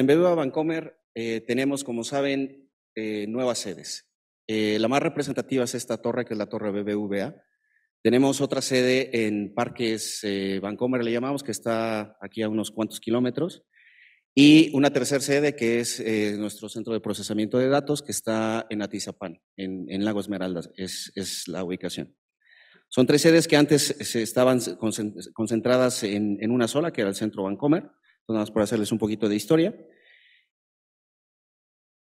En BBVA Bancomer eh, tenemos, como saben, eh, nuevas sedes. Eh, la más representativa es esta torre, que es la torre BBVA. Tenemos otra sede en Parques Bancomer, le llamamos, que está aquí a unos cuantos kilómetros. Y una tercera sede, que es nuestro centro de procesamiento de datos, que está en Atizapán, en, Lago Esmeraldas, es, la ubicación. Son tres sedes que antes se estaban concentradas en, en una sola, que era el centro Bancomer. Pues, nada más por hacerles un poquito de historia.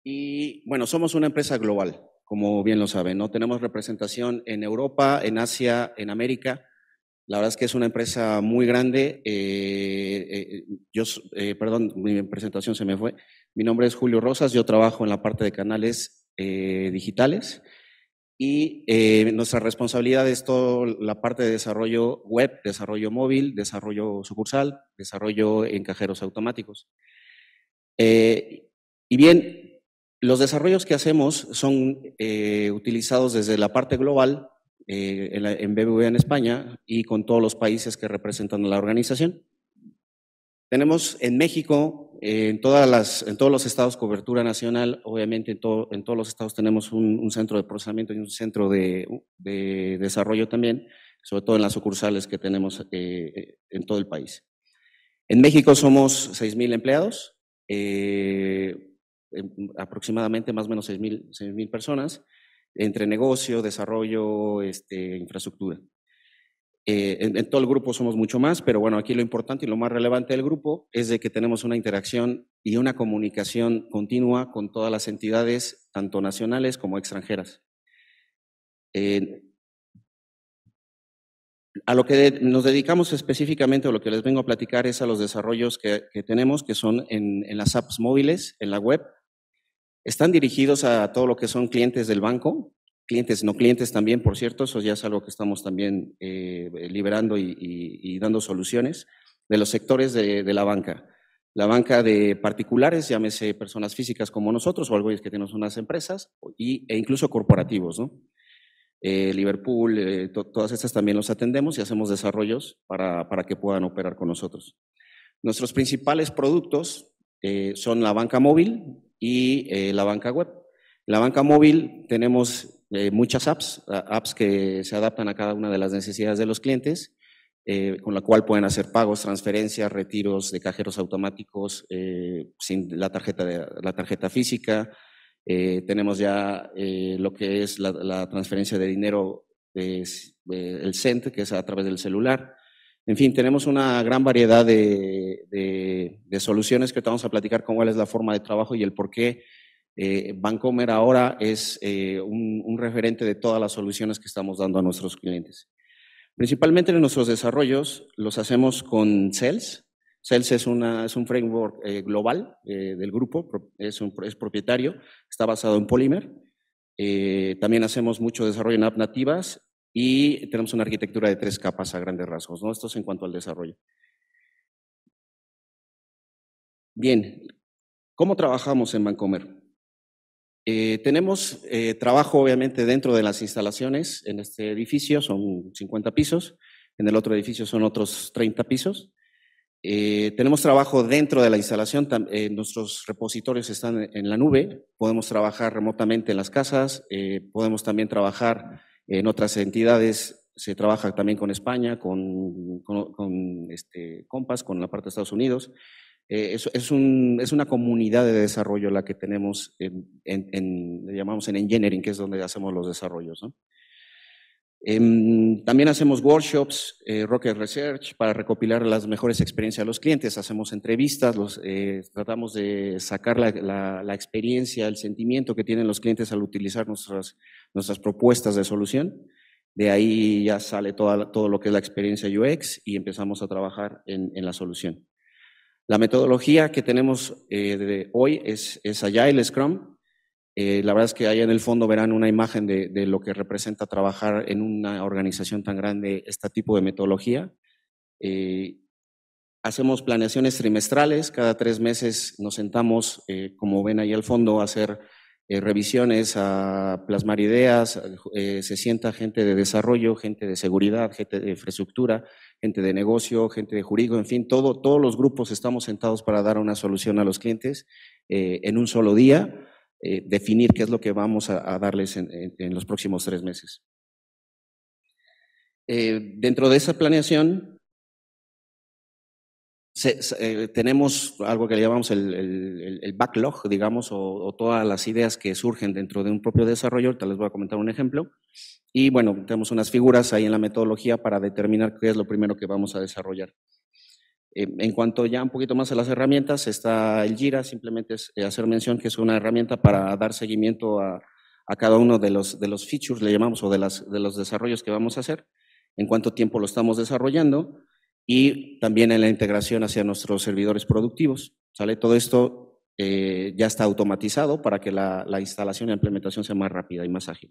Y bueno, somos una empresa global, como bien lo saben, ¿no? Tenemos representación en Europa, en Asia, en América. La verdad es que es una empresa muy grande. Eh, eh, eh, perdón, mi presentación se me fue. Mi nombre es Julio Rosas, yo trabajo en la parte de canales digitales. Y eh, nuestra responsabilidad es toda la parte de desarrollo web, desarrollo móvil, desarrollo sucursal, desarrollo en cajeros automáticos. Eh, y bien, los desarrollos que hacemos son eh, utilizados desde la parte global en, BBV en BBVA en España y con todos los países que representan a la organización. Tenemos en México, en, todas las, en todos los estados, cobertura nacional. Obviamente, en, todo, en todos los estados tenemos un, centro de procesamiento y un centro de, desarrollo también, sobre todo en las sucursales que tenemos eh, en todo el país. En México somos 6.000 empleados, eh, em, aproximadamente más o menos 6.000 personas, entre negocio, desarrollo, este, infraestructura. Eh, en, todo el grupo somos mucho más, pero bueno, aquí lo importante y lo más relevante del grupo es de que tenemos una interacción y una comunicación continua con todas las entidades, tanto nacionales como extranjeras. a lo que nos dedicamos específicamente, o lo que les vengo a platicar, es a los desarrollos que, tenemos, que son en, las apps móviles, en la web. Están dirigidos a todo lo que son clientes del banco, clientes, no clientes también, por cierto, eso ya es algo que estamos también eh, liberando y, dando soluciones, de los sectores de, la banca. La banca de particulares, llámese personas físicas como nosotros o algo es que tenemos unas empresas, y, e incluso corporativos, ¿no? Eh, Liverpool, eh, todas estas también los atendemos y hacemos desarrollos para que puedan operar con nosotros. Nuestros principales productos son la banca móvil y la banca web. La banca móvil, tenemos eh, muchas apps, apps que se adaptan a cada una de las necesidades de los clientes, eh, con la cual pueden hacer pagos, transferencias, retiros de cajeros automáticos eh, sin la tarjeta, la tarjeta física. tenemos ya lo que es la, transferencia de dinero, el CENT, que es a través del celular. En fin, tenemos una gran variedad de, soluciones que te vamos a platicar con cuál es la forma de trabajo y el por qué eh, Bancomer ahora es eh, un, referente de todas las soluciones que estamos dando a nuestros clientes. Principalmente en nuestros desarrollos los hacemos con Cells. Cells es, un framework eh, global del grupo, es, propietario, está basado en Polymer. también hacemos mucho desarrollo en app nativas y tenemos una arquitectura de tres capas a grandes rasgos. Esto es en cuanto al desarrollo. Bien, ¿cómo trabajamos en Bancomer? Eh, tenemos eh, trabajo, obviamente, dentro de las instalaciones. En este edificio son 50 pisos, en el otro edificio son otros 30 pisos. Eh, tenemos trabajo dentro de la instalación, nuestros repositorios están en la nube, podemos trabajar remotamente en las casas, podemos también trabajar en otras entidades, se trabaja también con España, con, con, con este, Compass, con la parte de Estados Unidos. Eh, es, una comunidad de desarrollo la que tenemos en, llamamos en engineering, que es donde hacemos los desarrollos. Em, también hacemos workshops, eh, Rocket Research, para recopilar las mejores experiencias de los clientes. Hacemos entrevistas, eh, tratamos de sacar la, experiencia, el sentimiento que tienen los clientes al utilizar nuestras, propuestas de solución. De ahí ya sale todo lo que es la experiencia UX y empezamos a trabajar en la solución. La metodología que tenemos eh, de hoy es, es el Scrum. Eh, la verdad es que ahí en el fondo verán una imagen de, lo que representa trabajar en una organización tan grande este tipo de metodología. Eh, hacemos planeaciones trimestrales, cada tres meses nos sentamos, como ven ahí al fondo, a hacer eh, revisiones, a plasmar ideas, eh, se sienta gente de desarrollo, gente de seguridad, gente de infraestructura, gente de negocio, gente de jurídico, en fin, todo, todos los grupos estamos sentados para dar una solución a los clientes eh, en un solo día, definir qué es lo que vamos a, darles en, los próximos tres meses. dentro de esa planeación, eh, tenemos algo que le llamamos el, backlog, digamos, o, todas las ideas que surgen dentro de un propio desarrollo. Ahorita les voy a comentar un ejemplo. Y bueno, tenemos unas figuras ahí en la metodología para determinar qué es lo primero que vamos a desarrollar. Eh, en cuanto ya un poquito más a las herramientas, está el Jira, simplemente es eh, hacer mención que es una herramienta para dar seguimiento a, cada uno de los, de los features, le llamamos, o de, las, de los desarrollos que vamos a hacer, en cuánto tiempo lo estamos desarrollando y también en la integración hacia nuestros servidores productivos. ¿sale? Todo esto eh, ya está automatizado para que la, instalación y la implementación sea más rápida y más ágil.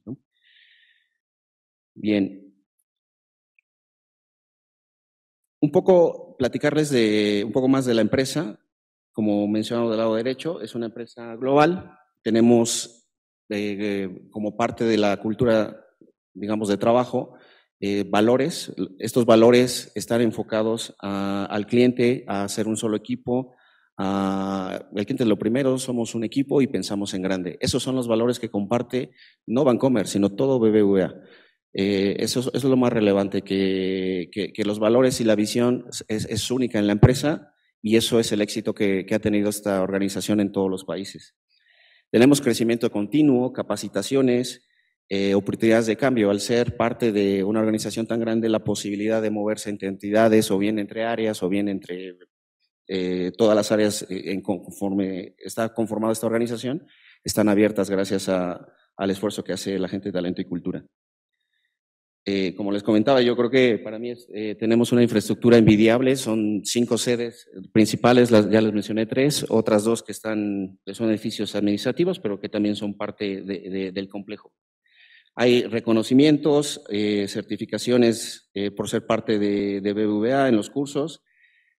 Bien. Un poco platicarles de un poco más de la empresa. Como mencionado del lado derecho, es una empresa global. Tenemos eh, como parte de la cultura, digamos, de trabajo, eh, valores. Estos valores están enfocados al cliente, a ser un solo equipo. A, el cliente es lo primero, somos un equipo y pensamos en grande. Esos son los valores que comparte no Bancomer, sino todo BBVA. Eh, eso, es lo más relevante, que, que, los valores y la visión es, es, única en la empresa y eso es el éxito que, que ha tenido esta organización en todos los países. Tenemos crecimiento continuo, capacitaciones, eh, oportunidades de cambio. Al ser parte de una organización tan grande, la posibilidad de moverse entre entidades o bien entre áreas o bien entre eh, todas las áreas eh, en conforme está conformada esta organización, están abiertas gracias al esfuerzo que hace la gente de talento y cultura. como les comentaba, yo creo que para mí tenemos una infraestructura envidiable. Son cinco sedes principales, las, ya les mencioné tres, otras dos que están, son edificios administrativos, pero que también son parte del complejo. Hay reconocimientos, eh, certificaciones eh, por ser parte de, de, BBVA en los cursos.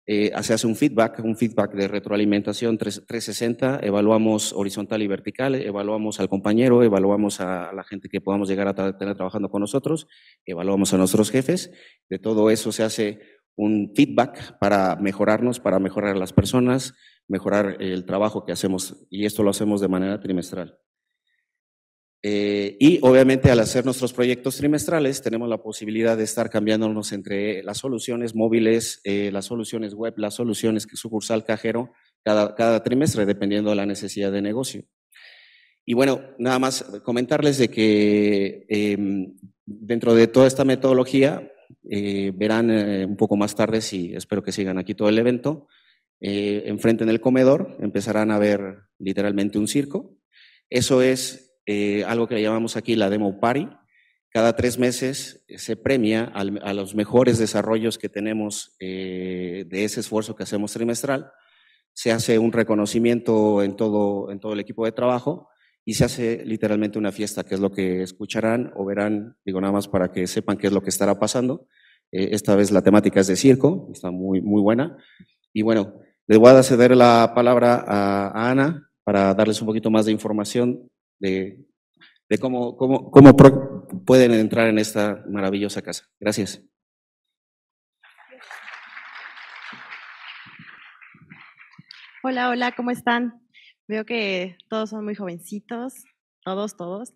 Eh, se hace un feedback, un feedback de retroalimentación 360. Evaluamos horizontal y vertical, evaluamos al compañero, evaluamos a, la gente que podamos llegar a tener trabajando con nosotros, evaluamos a nuestros jefes. De todo eso se hace un feedback para mejorarnos, para mejorar a las personas, mejorar el trabajo que hacemos. Y esto lo hacemos de manera trimestral. Eh, y obviamente al hacer nuestros proyectos trimestrales tenemos la posibilidad de estar cambiándonos entre eh, las soluciones móviles, eh, las soluciones web, las soluciones que sucursal cajero cada, cada trimestre, dependiendo de la necesidad de negocio. Y bueno, nada más comentarles de que em, dentro de toda esta metodología, verán un poco más tarde, si espero que sigan aquí todo el evento, enfrente en el comedor empezarán a ver literalmente un circo. Eso es eh, algo que llamamos aquí la Demo Party. Cada tres meses eh, se premia a los mejores desarrollos que tenemos eh, de ese esfuerzo que hacemos trimestral. Se hace un reconocimiento en todo, en todo el equipo de trabajo y se hace literalmente una fiesta, que es lo que escucharán o verán, digo nada más para que sepan qué es lo que estará pasando. esta vez la temática es de circo, está muy, muy buena. Y bueno, le voy a ceder la palabra a Ana para darles un poquito más de información de, cómo, cómo pueden entrar en esta maravillosa casa. Gracias. Hola, hola, ¿cómo están? Veo que todos son muy jovencitos, todos, todos.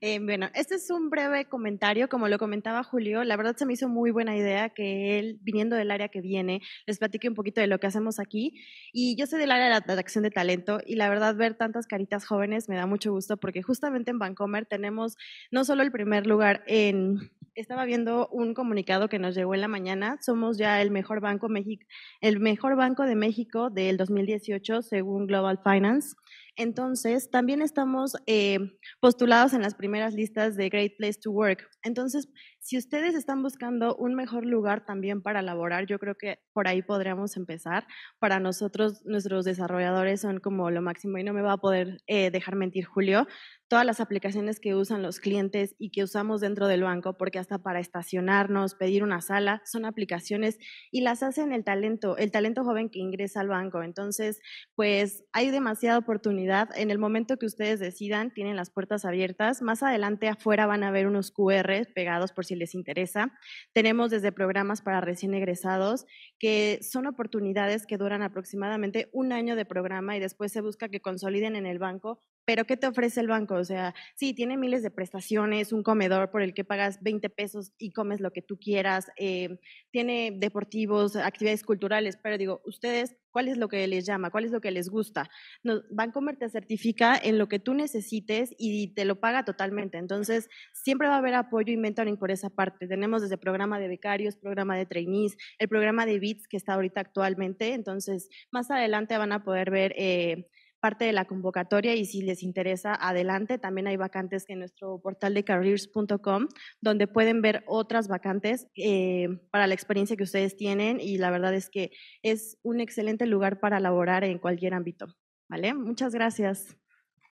Eh, bueno, este es un breve comentario, como lo comentaba Julio, la verdad se me hizo muy buena idea que él, viniendo del área que viene, les platique un poquito de lo que hacemos aquí. Y yo soy del área de la atracción de talento y la verdad ver tantas caritas jóvenes me da mucho gusto porque justamente en Vancomer tenemos no solo el primer lugar en... Estaba viendo un comunicado que nos llegó en la mañana, somos ya el mejor banco, el mejor banco de México del 2018 según Global Finance. Entonces, también estamos eh, postulados en las primeras listas de Great Place to Work. Entonces, si ustedes están buscando un mejor lugar también para laborar, yo creo que por ahí podríamos empezar. Para nosotros, nuestros desarrolladores son como lo máximo y no me va a poder eh, dejar mentir Julio. Todas las aplicaciones que usan los clientes y que usamos dentro del banco, porque hasta para estacionarnos, pedir una sala, son aplicaciones y las hacen el talento, el talento joven que ingresa al banco. Entonces, pues hay demasiada oportunidad en el momento que ustedes decidan, tienen las puertas abiertas. Más adelante afuera van a ver unos QR pegados por si les interesa. Tenemos desde programas para recién egresados, que son oportunidades que duran aproximadamente un año de programa y después se busca que consoliden en el banco pero ¿qué te ofrece el banco? O sea, sí, tiene miles de prestaciones, un comedor por el que pagas 20 pesos y comes lo que tú quieras, eh, tiene deportivos, actividades culturales, pero digo, ustedes, ¿cuál es lo que les llama? ¿Cuál es lo que les gusta? No, Bancomer te certifica en lo que tú necesites y te lo paga totalmente. Entonces, siempre va a haber apoyo y mentoring por esa parte. Tenemos desde programa de becarios, programa de trainees, el programa de BITS que está ahorita actualmente. Entonces, más adelante van a poder ver... Eh, parte de la convocatoria y si les interesa, adelante. También hay vacantes en nuestro portal de careers.com, donde pueden ver otras vacantes eh, para la experiencia que ustedes tienen y la verdad es que es un excelente lugar para laborar en cualquier ámbito. ¿Vale? Muchas gracias.